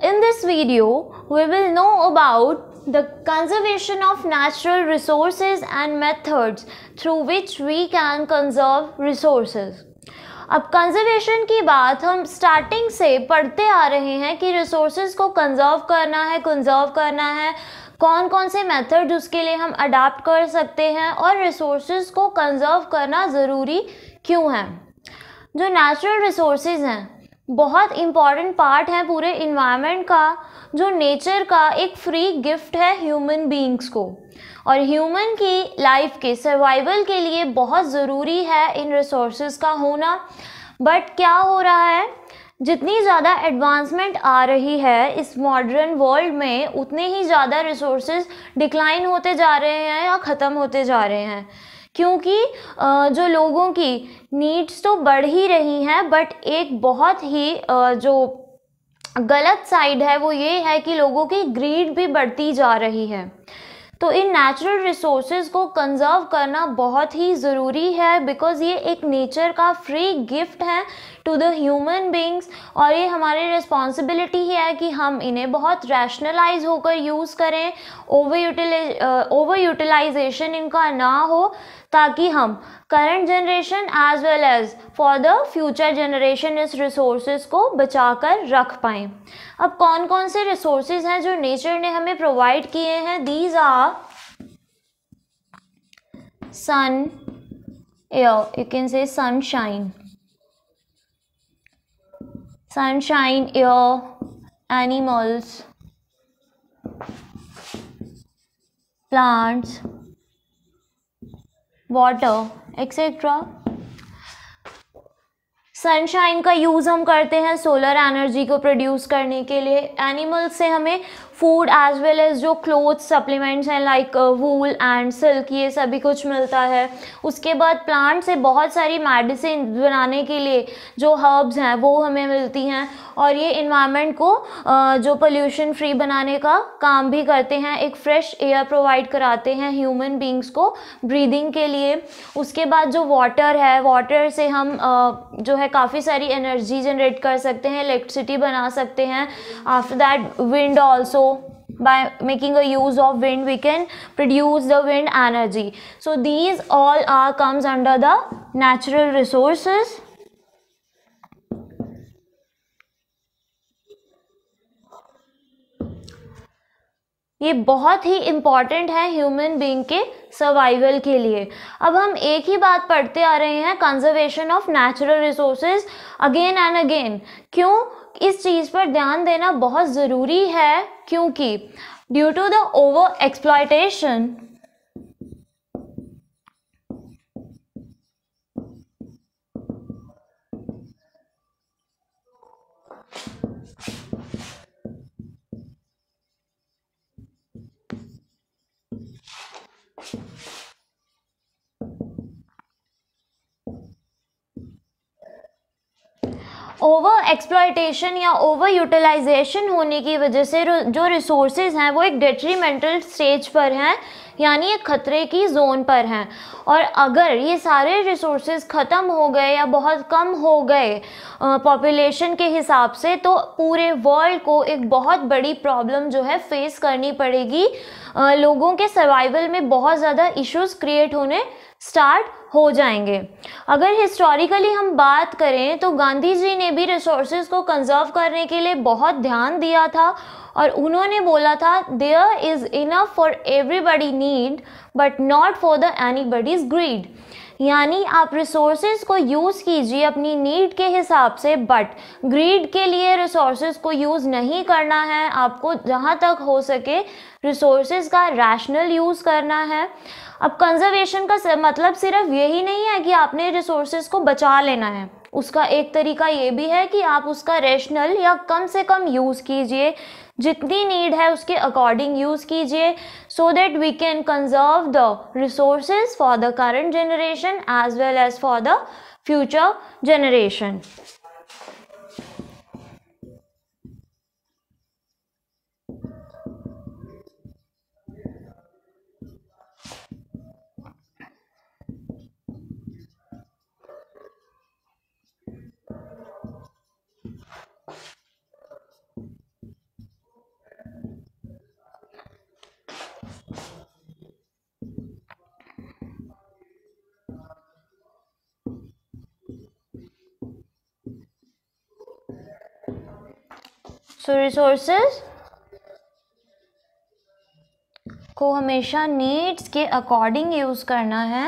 In this video, we will know about the conservation of natural resources and methods through which we can conserve resources. अब conservation की बात हम starting से पढ़ते आ रहे हैं कि रिसोर्सेज को कंजर्व करना है कंजर्व करना है कौन कौन से मेथड उसके लिए हम अडाप्ट कर सकते हैं और रिसोर्सेज को कंजर्व करना ज़रूरी क्यों है जो नेचुरल रिसोर्सेज हैं बहुत इम्पॉर्टेंट पार्ट है पूरे इन्वायरमेंट का जो नेचर का एक फ्री गिफ्ट है ह्यूमन बींग्स को और ह्यूमन की लाइफ के सर्वाइवल के लिए बहुत ज़रूरी है इन रिसोर्स का होना बट क्या हो रहा है जितनी ज़्यादा एडवांसमेंट आ रही है इस मॉडर्न वर्ल्ड में उतने ही ज़्यादा रिसोर्स डिक्लाइन होते जा रहे हैं या ख़त्म होते जा रहे हैं क्योंकि जो लोगों की नीड्स तो बढ़ ही रही हैं बट एक बहुत ही जो गलत साइड है वो ये है कि लोगों की ग्रीड भी बढ़ती जा रही है तो इन नेचुरल रिसोर्स को कंजर्व करना बहुत ही ज़रूरी है बिकॉज़ ये एक नेचर का फ्री गिफ्ट है टू द ह्यूमन बींग्स और ये हमारी रिस्पॉन्सिबिलिटी ही है कि हम इन्हें बहुत रैशनलाइज होकर यूज़ करें ओवर यूटिलाइज ओवर यूटिलाइजेशन इनका ना हो ताकि हम current generation as well as for the future generation इस रिसोर्सेज को बचा कर रख पाए अब कौन कौन से रिसोर्सेज हैं जो नेचर ने हमें प्रोवाइड किए हैं these are sun air you can say sunshine sunshine air animals plants water etcetera sunshine का यूज़ हम करते हैं सोलर एनर्जी को प्रोड्यूस करने के लिए एनिमल्स से हमें फूड एज वेल एज़ जो क्लोथ सप्लीमेंट्स हैं लाइक वूल एंड सिल्क ये सभी कुछ मिलता है उसके बाद प्लांट से बहुत सारी मेडिसिन बनाने के लिए जो हर्ब्स हैं वो हमें मिलती हैं और ये इन्वायरमेंट को uh, जो पोल्यूशन फ्री बनाने का काम भी करते हैं एक फ्रेश एयर प्रोवाइड कराते हैं ह्यूमन बींग्स को ब्रीदिंग के लिए उसके बाद जो वाटर है वाटर से हम uh, जो है काफ़ी सारी एनर्जी जनरेट कर सकते हैं इलेक्ट्रिसिटी बना सकते हैं after that wind also by making a use of wind we can produce the wind energy so these all are comes under the natural resources ये बहुत ही इम्पॉर्टेंट है ह्यूमन बींग के सर्वाइवल के लिए अब हम एक ही बात पढ़ते आ रहे हैं conservation of natural resources again and again क्यों इस चीज़ पर ध्यान देना बहुत ज़रूरी है क्योंकि due to the over exploitation over exploitation या ओवर यूटिलाइजेशन होने की वजह से जो रिसोर्सेज हैं वो एक डेट्रीमेंटल स्टेज पर हैं यानी ये ख़तरे की जोन पर हैं और अगर ये सारे रिसोर्स ख़त्म हो गए या बहुत कम हो गए पॉपुलेशन के हिसाब से तो पूरे वर्ल्ड को एक बहुत बड़ी प्रॉब्लम जो है फेस करनी पड़ेगी आ, लोगों के सर्वाइवल में बहुत ज़्यादा इश्यूज़ क्रिएट होने स्टार्ट हो जाएंगे अगर हिस्टोरिकली हम बात करें तो गांधी जी ने भी रिसोर्स को कंजर्व करने के लिए बहुत ध्यान दिया था और उन्होंने बोला था there is enough for everybody need but not for the anybody's greed यानी आप रिसोर्स को यूज़ कीजिए अपनी नीड के हिसाब से बट ग्रीड के लिए रिसोर्स को यूज़ नहीं करना है आपको जहाँ तक हो सके रिसोर्स का रैशनल यूज़ करना है अब कंजर्वेशन का मतलब सिर्फ यही नहीं है कि आपने रिसोर्स को बचा लेना है उसका एक तरीका ये भी है कि आप उसका रेशनल या कम से कम यूज़ कीजिए जितनी नीड है उसके अकॉर्डिंग यूज़ कीजिए so that we can conserve the resource for the current generation as well as for the future generation so resources को हमेशा नीड्स के अकॉर्डिंग यूज़ करना है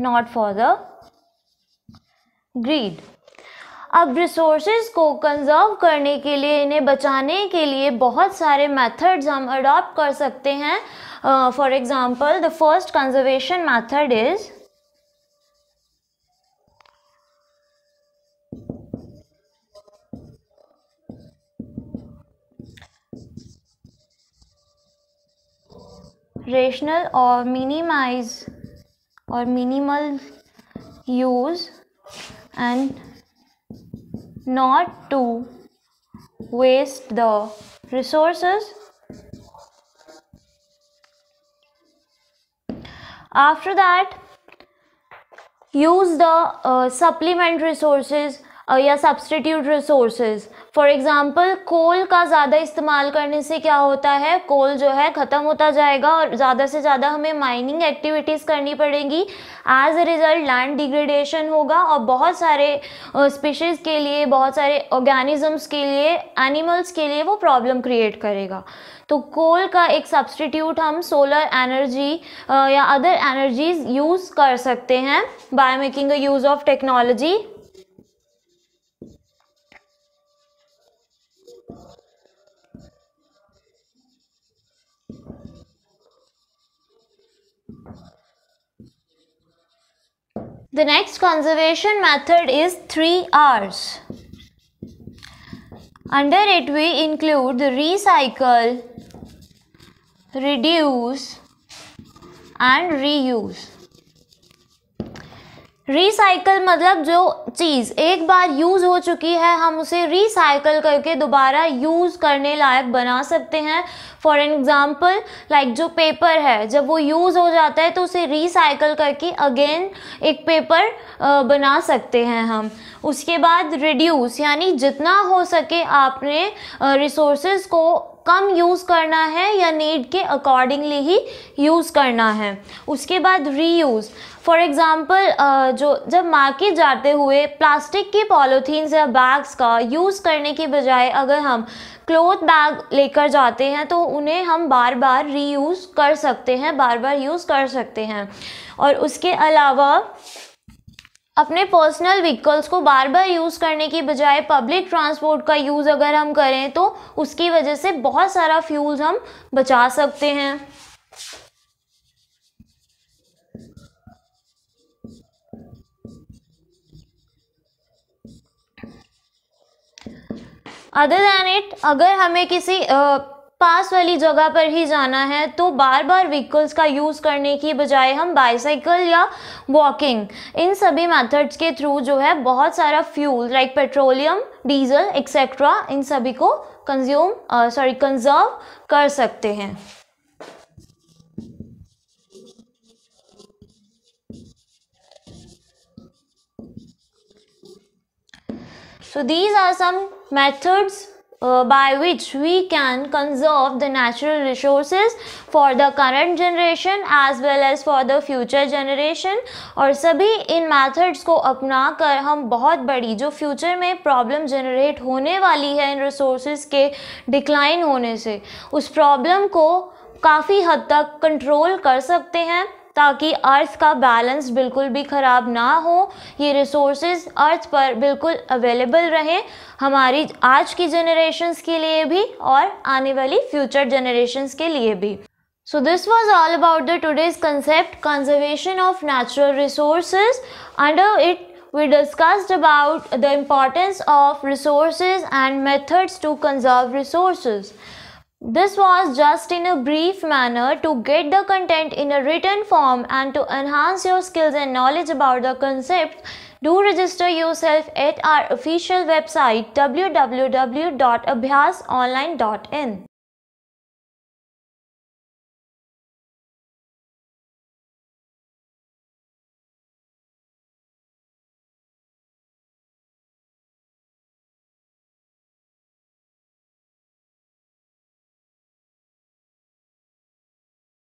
नॉट फॉर द ग्रीड अब रिसोर्सेज को कंजर्व करने के लिए इन्हें बचाने के लिए बहुत सारे मेथड्स हम अडॉप्ट कर सकते हैं for example the first conservation method is Operational or minimize or minimal use and not to waste the resources after that use the uh, supplement resources या substitute resources for example coal का ज़्यादा इस्तेमाल करने से क्या होता है कोल जो है ख़त्म होता जाएगा और ज़्यादा से ज़्यादा हमें माइनिंग एक्टिविटीज़ करनी पड़ेंगी as a result land degradation होगा और बहुत सारे स्पीशीज़ के लिए बहुत सारे ऑर्गेनिजम्स के लिए एनिमल्स के लिए वो प्रॉब्लम क्रिएट करेगा तो कोल का एक सब्सटीट्यूट हम सोलर एनर्जी या अदर एनर्जीज़ यूज़ कर सकते हैं by making a use of technology The next conservation method is 3 R's. Under it we include the recycle, reduce and reuse. Recycle मतलब जो चीज़ एक बार यूज़ हो चुकी है हम उसे रिसाइकल करके दोबारा यूज़ करने लायक बना सकते हैं फॉर एग्ज़ाम्पल लाइक जो पेपर है जब वो यूज़ हो जाता है तो उसे रिसाइकल करके अगेन एक पेपर बना सकते हैं हम उसके बाद रिड्यूस यानी जितना हो सके आपने रिसोर्सेज को कम यूज़ करना है या नीड के अकॉर्डिंगली ही यूज़ करना है उसके बाद रीयूज़ फॉर एग्ज़ाम्पल जो जब मार्केट जाते हुए प्लास्टिक के पॉलोथीन या बैग्स का यूज़ करने के बजाय अगर हम क्लोथ बैग लेकर जाते हैं तो उन्हें हम बार बार रीयूज़ कर सकते हैं बार बार यूज़ कर सकते हैं और उसके अलावा अपने पर्सनल व्हीकल्स को बार बार यूज़ करने की बजाय पब्लिक ट्रांसपोर्ट का यूज़ अगर हम करें तो उसकी वजह से बहुत सारा फ्यूल हम बचा सकते हैं अदर दैन इट अगर हमें किसी आ, पास वाली जगह पर ही जाना है तो बार बार व्हीकल्स का यूज़ करने की बजाय हम बाईसाइकिल या वॉकिंग इन सभी मेथड्स के थ्रू जो है बहुत सारा fuel like petroleum diesel etcetera इन सभी को कंज्यूम सॉरी कंजर्व कर सकते हैं so these are some methods uh, by which we can conserve the natural resources for the current generation as well as for the future generation और सभी इन methods को अपना कर हम बहुत बड़ी जो future में problem generate होने वाली है इन resources के decline होने से उस problem को काफ़ी हद तक कंट्रोल कर सकते हैं ताकि अर्थ का बैलेंस बिल्कुल भी ख़राब ना हो ये रिसोर्स अर्थ पर बिल्कुल अवेलेबल रहें हमारी आज की जनरेशन्स के लिए भी और आने वाली फ्यूचर जनरेशन्स के लिए भी so this was all about the today's concept conservation of natural resource under it we discussed about the importance of resources and methods to conserve resources This was just in a brief manner to get the content in a written form and to enhance your skills and knowledge about the concepts. Do register yourself at our official website www.abhyasonline.in.